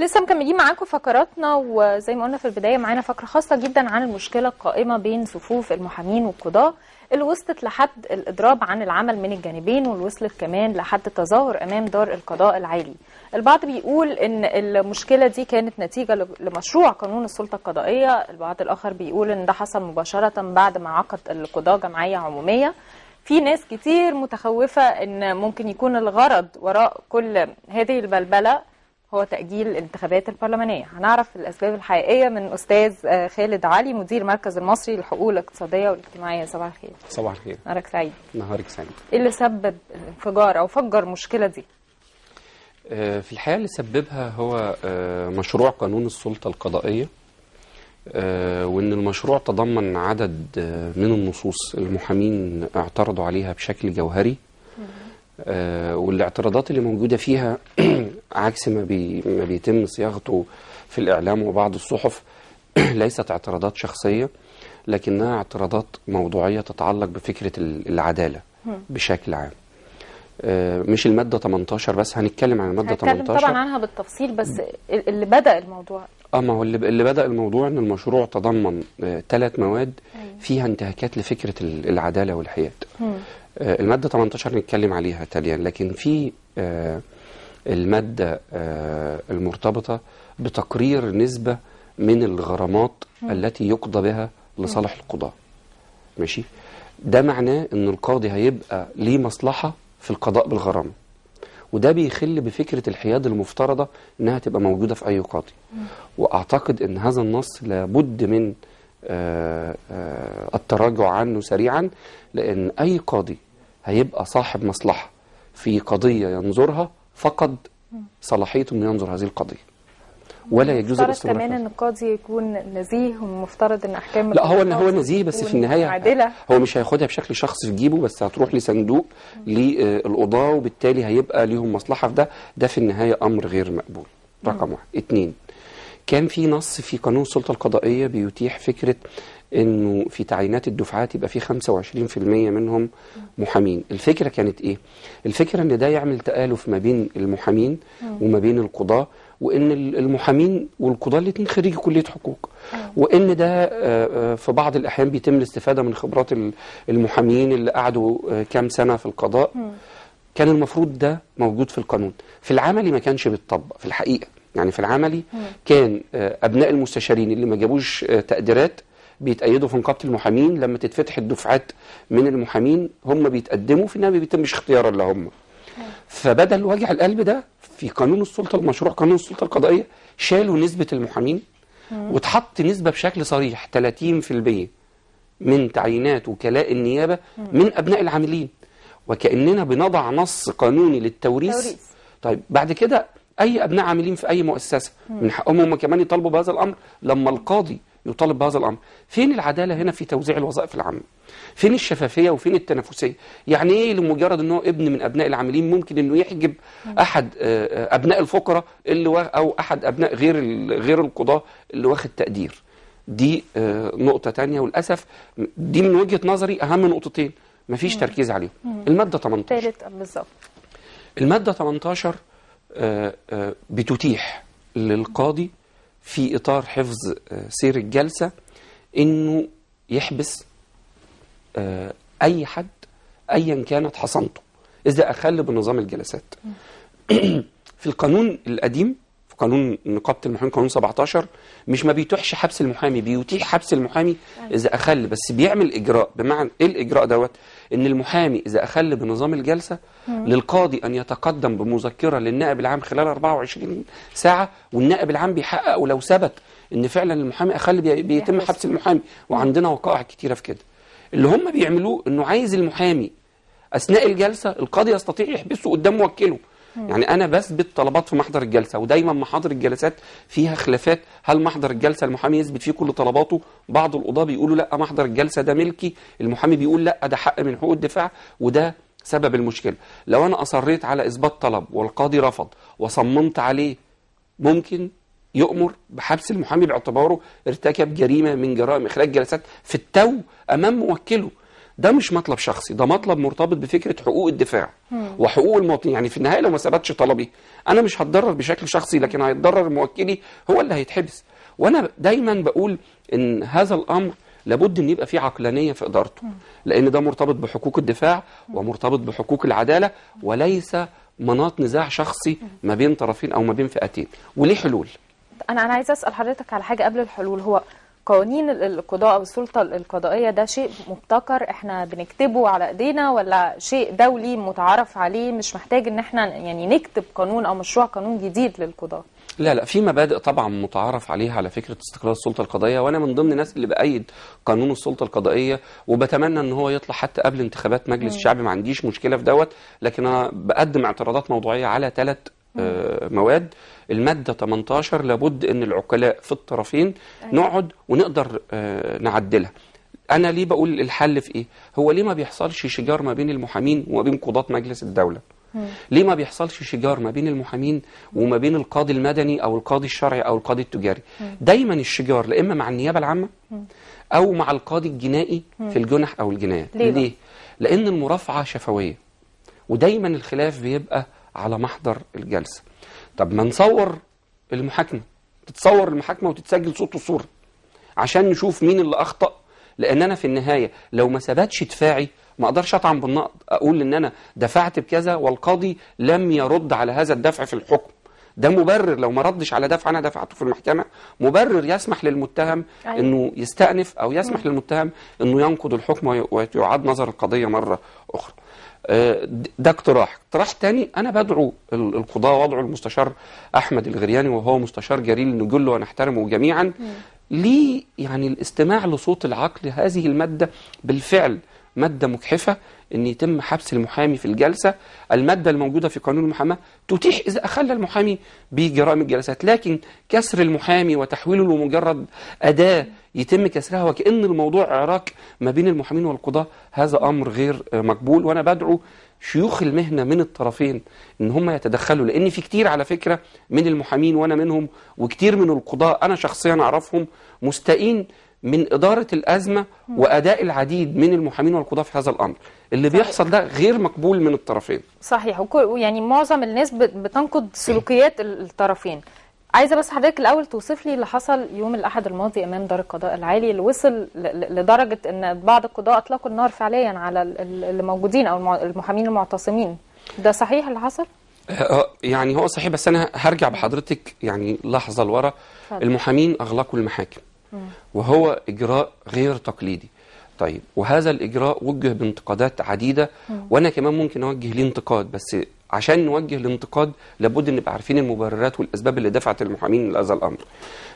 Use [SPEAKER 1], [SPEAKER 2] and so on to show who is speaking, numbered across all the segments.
[SPEAKER 1] لسه مكملين معاكم فقراتنا وزي ما قلنا في البدايه معانا فقره خاصه جدا عن المشكله القائمه بين صفوف المحامين والقضاه اللي وصلت لحد الاضراب عن العمل من الجانبين واللي وصلت كمان لحد التظاهر امام دار القضاء العالي. البعض بيقول ان المشكله دي كانت نتيجه لمشروع قانون السلطه القضائيه، البعض الاخر بيقول ان ده حصل مباشره بعد ما عقد القضاه جمعيه عموميه. في ناس كتير متخوفة ان ممكن يكون الغرض وراء كل هذه البلبلة هو تأجيل الانتخابات البرلمانية هنعرف الأسباب الحقيقية من أستاذ آه، خالد علي مدير مركز المصري للحقوق الاقتصادية والاجتماعية صباح الخير صباح الخير نهارك سعيد
[SPEAKER 2] نهارك سعيد إيه
[SPEAKER 1] اللي سبب الانفجار أو فجر المشكلة دي؟
[SPEAKER 2] آه، في الحقيقة اللي سببها هو آه، مشروع قانون السلطة القضائية وإن المشروع تضمن عدد من النصوص المحامين اعترضوا عليها بشكل جوهري والاعتراضات اللي موجودة فيها عكس ما, بي ما بيتم صياغته في الإعلام وبعض الصحف ليست اعتراضات شخصية لكنها اعتراضات موضوعية تتعلق بفكرة العدالة بشكل عام آه، مش المادة 18 بس هنتكلم عن المادة هنتكلم 18 طبعا عنها
[SPEAKER 1] بالتفصيل بس اللي بدأ الموضوع
[SPEAKER 2] اه ما هو اللي بدأ الموضوع ان المشروع تضمن ثلاث آه، مواد فيها انتهاكات لفكرة العدالة والحياد آه، المادة 18 نتكلم عليها تاليا لكن في آه المادة آه، المرتبطة بتقرير نسبة من الغرامات التي يقضى بها لصالح القضاء ماشي ده معناه ان القاضي هيبقى ليه مصلحة في القضاء بالغرامة وده بيخل بفكرة الحياد المفترضة انها تبقى موجودة في اي قاضي واعتقد ان هذا النص لابد من آه، آه، التراجع عنه سريعا لان اي قاضي هيبقى صاحب مصلحة في قضية ينظرها فقد صلاحيته أنه ينظر هذه القضية ولا يجوز الاستمرار كمان
[SPEAKER 1] ان القاضي يكون نزيه ومفترض ان احكام لا هو ان هو نزيه بس في النهايه عادلة.
[SPEAKER 2] هو مش هياخدها بشكل شخصي في جيبه بس هتروح لصندوق للقضاه وبالتالي هيبقى ليهم مصلحه في ده ده في النهايه امر غير مقبول رقم واحد اثنين كان في نص في قانون السلطة القضائية بيتيح فكرة انه في تعيينات الدفعات يبقى في 25% منهم محامين الفكرة كانت ايه الفكرة ان ده يعمل تآلف ما بين المحامين وما بين القضاة وان المحامين والقضاة الاثنين خريجي كلية حقوق وان ده آه، آه، في بعض الاحيان بيتم الاستفادة من خبرات المحامين اللي قعدوا آه، كام سنة في القضاء كان المفروض ده موجود في القانون في العملي ما كانش بيتطبق في الحقيقة يعني في العملي كان آه، أبناء المستشارين اللي ما جابوش آه، تقديرات بيتأيدوا في نقابة المحامين لما تتفتح الدفعات من المحامين هم بيتقدموا في النهاية ما بيتمش اختيارا لهم فبدل وجع القلب ده في قانون السلطة المشروع قانون السلطة القضائية شالوا نسبة المحامين واتحط نسبة بشكل صريح 30% من تعيينات وكلاء النيابة من أبناء العاملين وكأننا بنضع نص قانوني للتوريث توريث. طيب بعد كده أي أبناء عاملين في أي مؤسسة من حقهم هم كمان يطالبوا بهذا الأمر لما القاضي يطالب بهذا الأمر فين العدالة هنا في توزيع الوظائف العامة فين الشفافية وفين التنافسية يعني إيه لمجرد ان هو ابن من أبناء العاملين ممكن أنه يحجب أحد آه، آه، أبناء الفقراء اللي أو أحد أبناء غير غير القضاة اللي واخد تقدير دي آه، نقطة تانية وللأسف دي من وجهة نظري أهم نقطتين مفيش تركيز عليهم المادة 18 بالظبط المادة 18 آه، آه، بتتيح للقاضي في إطار حفظ آه، سير الجلسة إنه يحبس أي حد أيا كانت حصانته إذا أخل بنظام الجلسات في القانون القديم قانون نقابه المحامين قانون 17 مش ما بيتوحش حبس المحامي بيتيح حبس المحامي أيوة. اذا اخل بس بيعمل اجراء بمعنى ايه الاجراء دوت ان المحامي اذا اخل بنظام الجلسه للقاضي ان يتقدم بمذكره للنائب العام خلال 24 ساعه والنائب العام بيحقق ولو ثبت ان فعلا المحامي اخل بيتم حبس المحامي وعندنا وقائع كتيره في كده اللي هم بيعملوه انه عايز المحامي اثناء الجلسه القاضي يستطيع يحبسه قدام موكله يعني انا بثبت طلبات في محضر الجلسه ودايما محاضر الجلسات فيها خلافات هل محضر الجلسه المحامي يثبت فيه كل طلباته بعض القضاه بيقولوا لا محضر الجلسه ده ملكي المحامي بيقول لا ده حق من حقوق الدفاع وده سبب المشكله لو انا اصريت على اثبات طلب والقاضي رفض وصممت عليه ممكن يؤمر بحبس المحامي باعتباره ارتكب جريمه من جرائم اخراج جلسات في التو امام موكله ده مش مطلب شخصي ده مطلب مرتبط بفكره حقوق الدفاع مم. وحقوق المواطنين يعني في النهايه لو ما ثبتش طلبي انا مش هتضرر بشكل شخصي لكن هيتضرر موكلي هو اللي هيتحبس وانا دايما بقول ان هذا الامر لابد ان يبقى فيه عقلانيه في ادارته لان ده مرتبط بحقوق الدفاع ومرتبط بحقوق العداله وليس مناط نزاع شخصي ما بين طرفين او ما بين فئتين وليه حلول
[SPEAKER 1] انا انا عايز اسال حضرتك على حاجه قبل الحلول هو قوانين القضاء او السلطه القضائيه ده شيء مبتكر احنا بنكتبه على ايدينا ولا شيء دولي متعارف عليه مش محتاج ان احنا يعني نكتب قانون او مشروع قانون جديد للقضاه
[SPEAKER 2] لا لا في مبادئ طبعا متعارف عليها على فكره استقرار السلطه القضائيه وانا من ضمن الناس اللي بايد قانون السلطه القضائيه وبتمنى ان هو يطلع حتى قبل انتخابات مجلس الشعب ما عنديش مشكله في دوت لكن انا بقدم اعتراضات موضوعيه على ثلاث آه، مواد المادة 18 لابد أن العقلاء في الطرفين أيوة. نقعد ونقدر آه، نعدلها أنا ليه بقول الحل في إيه؟ هو ليه ما بيحصلش شجار ما بين المحامين وما بين قضاة مجلس الدولة؟ ليه ما بيحصلش شجار ما بين المحامين وما بين القاضي المدني أو القاضي الشرعي أو القاضي التجاري؟ دايما الشجار لا إما مع النيابة العامة أو مع القاضي الجنائي في الجنح أو الجنايات ليه؟, ليه؟ لأن المرافعة شفوية ودايما الخلاف بيبقى على محضر الجلسه طب ما نصور المحاكمه تتصور المحاكمه وتتسجل صوت وصوره عشان نشوف مين اللي اخطا لان انا في النهايه لو ما ثبتش دفاعي ما اقدرش اطعن بالنقد اقول ان انا دفعت بكذا والقاضي لم يرد على هذا الدفع في الحكم ده مبرر لو ما ردش على دفع انا دفعته في المحكمه مبرر يسمح للمتهم أيوة. انه يستأنف او يسمح للمتهم انه ينقض الحكم ويعاد نظر القضيه مره اخرى آه، ده اقتراح اقتراح تاني انا بدعو القضاء وادعو المستشار احمد الغرياني وهو مستشار جليل له ونحترمه جميعا ليه يعني الاستماع لصوت العقل هذه الماده بالفعل مادة مجحفة أن يتم حبس المحامي في الجلسة المادة الموجودة في قانون المحاماة تتيح إذا أخل المحامي بجرائم الجلسات لكن كسر المحامي وتحويله لمجرد أداة يتم كسرها وكأن الموضوع عراك ما بين المحامين والقضاة هذا أمر غير مقبول وأنا بدعو شيوخ المهنة من الطرفين ان هم يتدخلوا لان في كتير على فكرة من المحامين وانا منهم وكتير من القضاء انا شخصيا اعرفهم مستائين من إدارة الأزمة وأداء العديد من المحامين والقضاة في هذا الأمر اللي صحيح. بيحصل ده غير مقبول من الطرفين
[SPEAKER 1] صحيح يعني معظم الناس بتنقد سلوكيات الطرفين عايزه بس حضرتك الاول توصف لي اللي حصل يوم الاحد الماضي امام دار القضاء العالي اللي وصل لدرجه ان بعض القضاه اطلقوا النار فعليا على اللي موجودين او المحامين المعتصمين ده صحيح اللي حصل
[SPEAKER 2] آه، آه، يعني هو صحيح بس انا هرجع بحضرتك يعني لحظه لورا المحامين اغلقوا المحاكم وهو إجراء غير تقليدي طيب وهذا الإجراء وجه بانتقادات عديدة وأنا كمان ممكن أوجه ليه انتقاد بس عشان نوجه الانتقاد لابد أن نبقى عارفين المبررات والأسباب اللي دفعت المحامين لهذا الأمر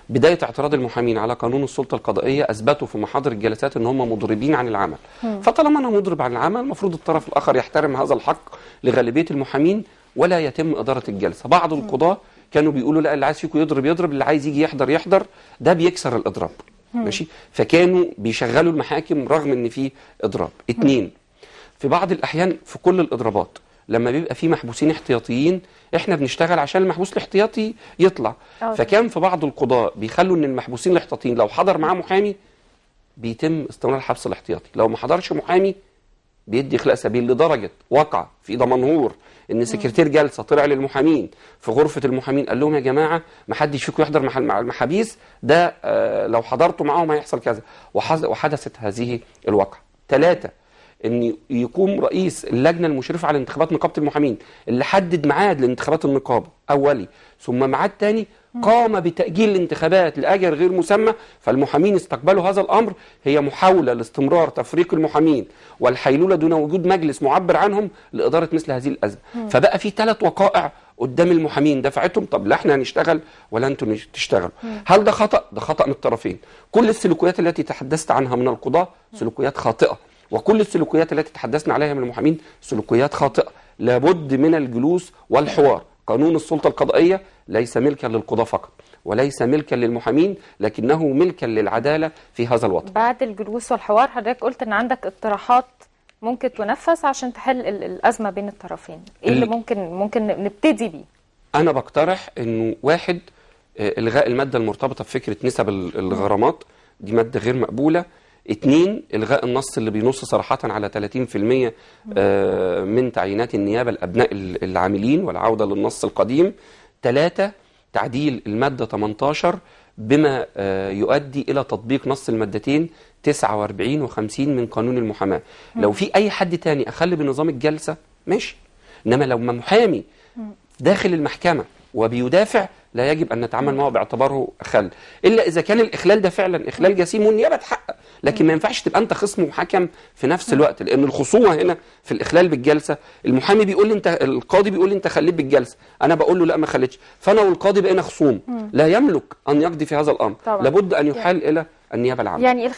[SPEAKER 2] بداية اعتراض المحامين على قانون السلطة القضائية أثبتوا في محاضر الجلسات أن هم مضربين عن العمل فطالما أنا مضرب عن العمل المفروض الطرف الآخر يحترم هذا الحق لغالبية المحامين ولا يتم إدارة الجلسة بعض القضاة كانوا بيقولوا لا اللي عايز فيكم يضرب يضرب اللي عايز يجي يحضر يحضر ده بيكسر الاضراب ماشي فكانوا بيشغلوا المحاكم رغم ان في اضراب اتنين في بعض الاحيان في كل الاضرابات لما بيبقى في محبوسين احتياطيين احنا بنشتغل عشان المحبوس الاحتياطي يطلع فكان في بعض القضاء بيخلوا ان المحبوسين الاحتياطيين لو حضر معاه محامي بيتم استمرار الحبس الاحتياطي لو ما حضرش محامي بيدي خلاء سبيل لدرجة وقع في دمنهور ان سكرتير جلسه طلع للمحامين في غرفه المحامين قال لهم يا جماعه ما حدش فيكم يحضر مع المحابيس ده آه، لو حضرتوا معاهم هيحصل كذا وحدثت هذه الواقعه ثلاثه ان يقوم رئيس اللجنه المشرفه على انتخابات نقابه المحامين اللي حدد ميعاد لانتخابات النقابه اولي ثم ميعاد ثاني قام بتاجيل الانتخابات لاجل غير مسمى فالمحامين استقبلوا هذا الامر هي محاوله لاستمرار تفريق المحامين والحيلوله دون وجود مجلس معبر عنهم لاداره مثل هذه الازمه فبقى في ثلاث وقائع قدام المحامين دفعتهم طب لا احنا هنشتغل ولا انتم تشتغلوا هل ده خطا ده خطا من الطرفين كل السلوكيات التي تحدثت عنها من القضاه سلوكيات خاطئه وكل السلوكيات التي تحدثنا عليها من المحامين سلوكيات خاطئة لابد من الجلوس والحوار قانون السلطة القضائية ليس ملكا للقضاء فقط وليس ملكا للمحامين لكنه ملكا للعدالة في هذا الوطن
[SPEAKER 1] بعد الجلوس والحوار حضرتك قلت ان عندك اقتراحات ممكن تنفذ عشان تحل الأزمة بين الطرفين ايه اللي ممكن ممكن نبتدي بيه
[SPEAKER 2] انا بقترح انه واحد آه، الغاء المادة المرتبطة بفكرة نسب الغرامات دي مادة غير مقبولة اتنين إلغاء النص اللي بينص صراحة على 30% آه، من تعيينات النيابة لأبناء العاملين والعودة للنص القديم ثلاثة تعديل المادة 18 بما آه، يؤدي إلى تطبيق نص المادتين 49 و50 من قانون المحاماة لو في أي حد تاني أخل بنظام الجلسة ماشي إنما لو محامي داخل المحكمة وبيدافع لا يجب أن نتعامل معه باعتباره خل إلا إذا كان الإخلال ده فعلا إخلال جسيم والنيابة تحقق لكن ما ينفعش تبقى أنت خصم وحكم في نفس نعم. الوقت لأن الخصومة هنا في الإخلال بالجلسة المحامي بيقول لي أنت القاضي بيقول لي أنت خليت بالجلسة أنا بقول له لا ما خليتش فأنا والقاضي بقينا خصوم لا يملك أن يقضي في هذا الأمر طبعا. لابد أن يعني يحال إلى النيابة العامة
[SPEAKER 1] يعني